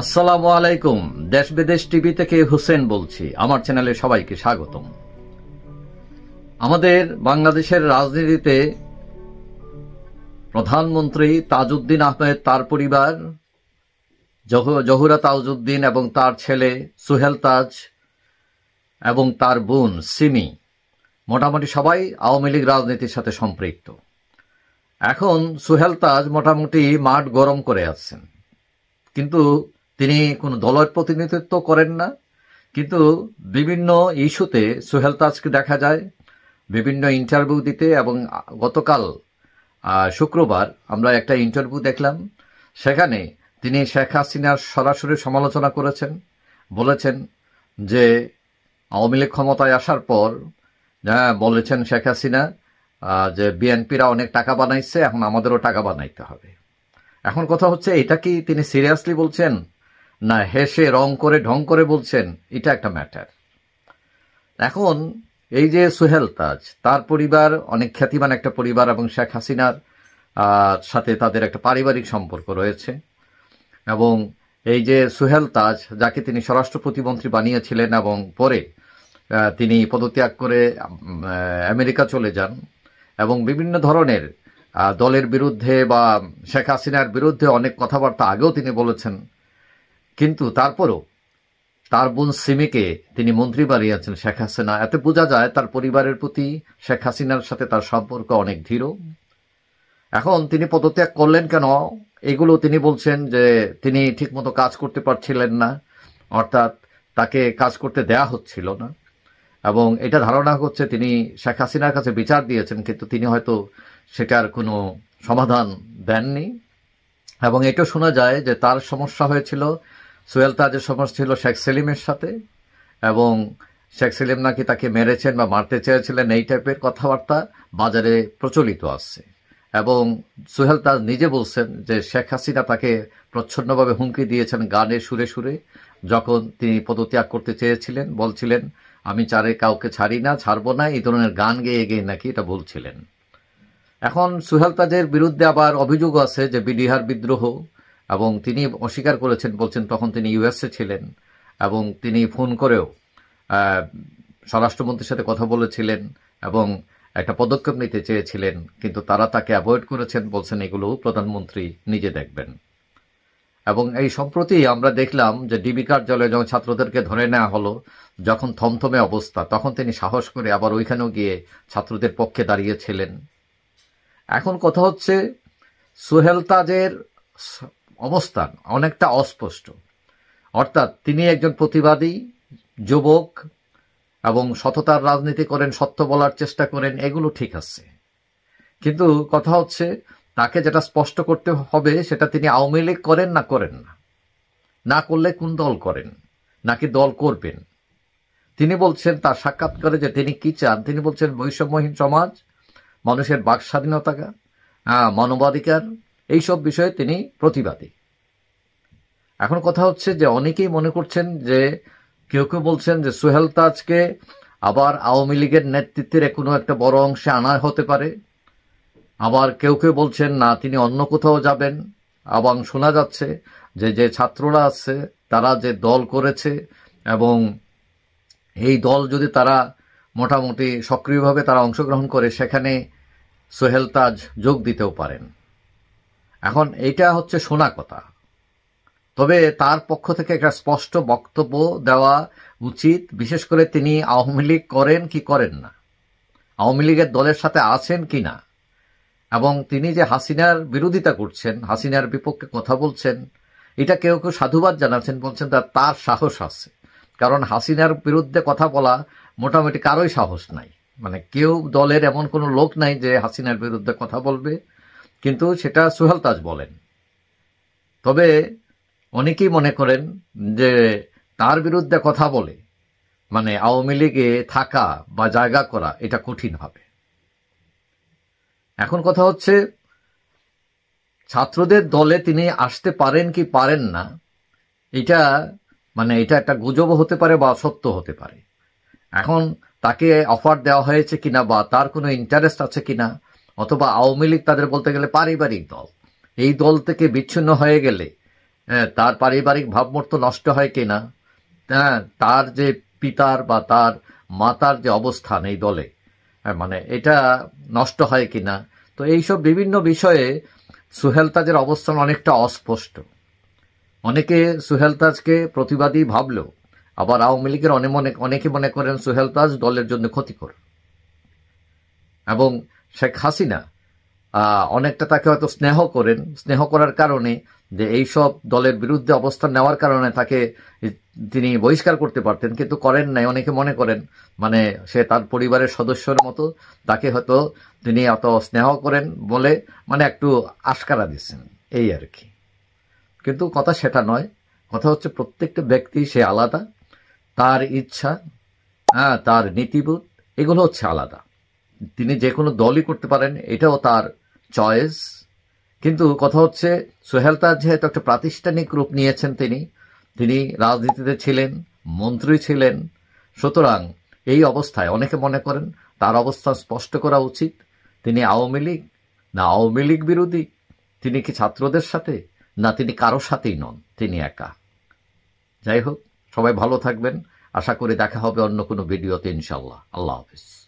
আসসালামু আলাইকুম দেশ বিদেশ টিভি থেকে হুসেন বলছি আমার চ্যানেলে সবাইকে স্বাগতম আমাদের বাংলাদেশের রাজনীতিতে প্রধানমন্ত্রী তাজউদ্দিন আহমেদ তার পরিবার জহুরা তাজউদ্দিন এবং তার ছেলে সুহেল তাজ এবং তার বোন সিমি মোটামুটি সবাই আওয়ামী লীগ রাজনীতির সাথে সম্পৃক্ত এখন সুহেল তাজ মোটামুটি মাঠ গরম করে আছেন কিন্তু তিনি কোনো দলের প্রতিনিধিত্ব করেন না কিন্তু বিভিন্ন ইস্যুতে সোহেল তাজকে দেখা যায় বিভিন্ন ইন্টারভিউ দিতে এবং গতকাল শুক্রবার আমরা একটা ইন্টারভিউ দেখলাম সেখানে তিনি শেখ হাসিনার সরাসরি সমালোচনা করেছেন বলেছেন যে আওয়ামী লীগ ক্ষমতায় আসার পর হ্যাঁ বলেছেন শেখ হাসিনা যে বিএনপিরা অনেক টাকা বানাইছে এখন আমাদেরও টাকা বানাইতে হবে এখন কথা হচ্ছে এটা কি তিনি সিরিয়াসলি বলছেন না হেসে রং করে ঢং করে বলছেন এটা একটা ম্যাটার এখন এই যে সোহেল তাজ তার পরিবার অনেক খ্যাতিমান একটা পরিবার এবং শেখ হাসিনার সাথে তাদের একটা পারিবারিক সম্পর্ক রয়েছে এবং এই যে সোহেল তাজ যাকে তিনি স্বরাষ্ট্র প্রতিমন্ত্রী বানিয়েছিলেন এবং পরে তিনি পদত্যাগ করে আমেরিকা চলে যান এবং বিভিন্ন ধরনের দলের বিরুদ্ধে বা শেখ হাসিনার বিরুদ্ধে অনেক কথাবার্তা আগেও তিনি বলেছেন কিন্তু তারপরও তার বোন সিমিকে তিনি মন্ত্রী বানিয়েছেন শেখ হাসিনা এতে বোঝা যায় তার পরিবারের প্রতি শেখ হাসিনার সাথে তার সম্পর্ক অনেক ধীর এখন তিনি পদত্যাগ করলেন কেন এগুলো তিনি বলছেন যে তিনি ঠিকমতো কাজ করতে পারছিলেন না অর্থাৎ তাকে কাজ করতে দেয়া হচ্ছিল না এবং এটা ধারণা হচ্ছে তিনি শেখ হাসিনার কাছে বিচার দিয়েছেন কিন্তু তিনি হয়তো সেটার কোনো সমাধান দেননি এবং এটা শোনা যায় যে তার সমস্যা হয়েছিল সোহেল তাজের সমাজ ছিল শেখ সেলিমের সাথে এবং শেখ সেলিম নাকি তাকে মেরেছেন বা মারতে চেয়েছিলেন এই টাইপের কথাবার্তা বাজারে প্রচলিত আছে এবং সোহেল তাজ নিজে বলছেন যে শেখ হাসিনা তাকে প্রচ্ছন্নভাবে হুমকি দিয়েছেন গানে সুরে সুরে যখন তিনি পদত্যাগ করতে চেয়েছিলেন বলছিলেন আমি চারে কাউকে ছাড়ি না ছাড়বো না এই ধরনের গান গেয়ে গেয়ে নাকি এটা বলছিলেন এখন সুহেল তাজের বিরুদ্ধে আবার অভিযোগ আছে যে বিডিহার বিদ্রোহ এবং তিনি অস্বীকার করেছেন বলছেন তখন তিনি ইউএসএ ছিলেন এবং তিনি ফোন করেও স্বরাষ্ট্রমন্ত্রীর সাথে কথা বলেছিলেন এবং একটা পদক্ষেপ নিতে চেয়েছিলেন কিন্তু তারা তাকে অ্যাভয়েড করেছেন বলছেন এগুলো প্রধানমন্ত্রী নিজে দেখবেন এবং এই সম্প্রতি আমরা দেখলাম যে ডিবি কার্যালয়ে যখন ছাত্রদেরকে ধরে নেওয়া হলো যখন থমথমে অবস্থা তখন তিনি সাহস করে আবার ওইখানেও গিয়ে ছাত্রদের পক্ষে দাঁড়িয়েছিলেন এখন কথা হচ্ছে সোহেল তাজের অবস্থান অনেকটা অস্পষ্ট অর্থাৎ তিনি একজন প্রতিবাদী যুবক এবং সততার রাজনীতি করেন সত্য বলার চেষ্টা করেন এগুলো ঠিক আছে কিন্তু কথা হচ্ছে তাকে যেটা স্পষ্ট করতে হবে সেটা তিনি আওয়ামী লীগ করেন না করেন না না করলে কোন দল করেন নাকি দল করবেন তিনি বলছেন তার সাক্ষাৎ করে যে তিনি কি চান তিনি বলছেন বৈষম্যহীন সমাজ মানুষের বাক স্বাধীনতা মানবাধিকার এই সব বিষয়ে তিনি প্রতিবাদী এখন কথা হচ্ছে যে অনেকেই মনে করছেন যে কেউ কেউ বলছেন যে সোহেল তাজকে আবার আওয়ামী লীগের নেতৃত্বের কোনো একটা বড় অংশে আনা হতে পারে আবার কেউ কেউ বলছেন না তিনি অন্য কোথাও যাবেন এবং শোনা যাচ্ছে যে যে ছাত্ররা আছে তারা যে দল করেছে এবং এই দল যদি তারা মোটামুটি সক্রিয়ভাবে তারা অংশগ্রহণ করে সেখানে সোহেল তাজ যোগ দিতেও পারেন এখন এটা হচ্ছে শোনা কথা তবে তার পক্ষ থেকে একটা স্পষ্ট বক্তব্য দেওয়া উচিত বিশেষ করে তিনি আওয়ামী লীগ করেন কি করেন না আওয়ামী লীগের দলের সাথে আছেন কি না এবং তিনি যে হাসিনার বিরোধিতা করছেন হাসিনার বিপক্ষে কথা বলছেন এটা কেউ কেউ সাধুবাদ জানাচ্ছেন বলছেন তার তার সাহস আছে কারণ হাসিনার বিরুদ্ধে কথা বলা মোটামুটি কারোই সাহস নাই মানে কেউ দলের এমন কোনো লোক নাই যে হাসিনার বিরুদ্ধে কথা বলবে কিন্তু সেটা সোহেল তাজ বলেন তবে অনেকেই মনে করেন যে তার বিরুদ্ধে কথা বলে মানে আওয়ামী লীগে থাকা বা জায়গা করা এটা কঠিন হবে এখন কথা হচ্ছে ছাত্রদের দলে তিনি আসতে পারেন কি পারেন না এটা মানে এটা একটা গুজব হতে পারে বা সত্য হতে পারে এখন তাকে অফার দেওয়া হয়েছে কিনা বা তার কোনো ইন্টারেস্ট আছে কিনা অথবা আওয়ামী লীগ তাদের বলতে গেলে পারিবারিক দল এই দল থেকে বিচ্ছিন্ন হয়ে গেলে হ্যাঁ, তার পারিবারিক ভাবমূর্ত নষ্ট হয় কিনা হ্যাঁ তার যে পিতার বা তার মাতার যে অবস্থান এই দলে হ্যাঁ মানে এটা নষ্ট হয় কিনা তো এইসব বিভিন্ন বিষয়ে সুহেল তাজের অবস্থান অনেকটা অস্পষ্ট অনেকে সুহেল তাজকে প্রতিবাদী ভাবলেও আবার আওয়ামী লীগের অনেক অনেকে মনে করেন সুহেল তাজ দলের জন্য ক্ষতিকর এবং শেখ হাসিনা অনেকটা তাকে হয়তো স্নেহ করেন স্নেহ করার কারণে যে এইসব দলের বিরুদ্ধে অবস্থান নেওয়ার কারণে তাকে তিনি বহিষ্কার করতে পারতেন কিন্তু করেন নাই অনেকে মনে করেন মানে সে তার পরিবারের সদস্যর মতো তাকে হয়তো তিনি অত স্নেহ করেন বলে মানে একটু আশকারা দিচ্ছেন এই আর কি কিন্তু কথা সেটা নয় কথা হচ্ছে প্রত্যেকটা ব্যক্তি সে আলাদা তার ইচ্ছা হ্যাঁ তার নীতিবোধ এগুলো হচ্ছে আলাদা তিনি যে কোনো দলই করতে পারেন এটাও তার চয়েস কিন্তু কথা হচ্ছে সোহেল তাজ যেহেতু একটা প্রাতিষ্ঠানিক রূপ নিয়েছেন তিনি তিনি রাজনীতিতে ছিলেন মন্ত্রী ছিলেন সুতরাং এই অবস্থায় অনেকে মনে করেন তার অবস্থান স্পষ্ট করা উচিত তিনি আওয়ামী লীগ না আওয়ামী লীগ বিরোধী তিনি কি ছাত্রদের সাথে না তিনি কারো সাথেই নন তিনি একা যাই হোক সবাই ভালো থাকবেন আশা করি দেখা হবে অন্য কোনো ভিডিওতে ইনশাল্লাহ আল্লাহ হাফিজ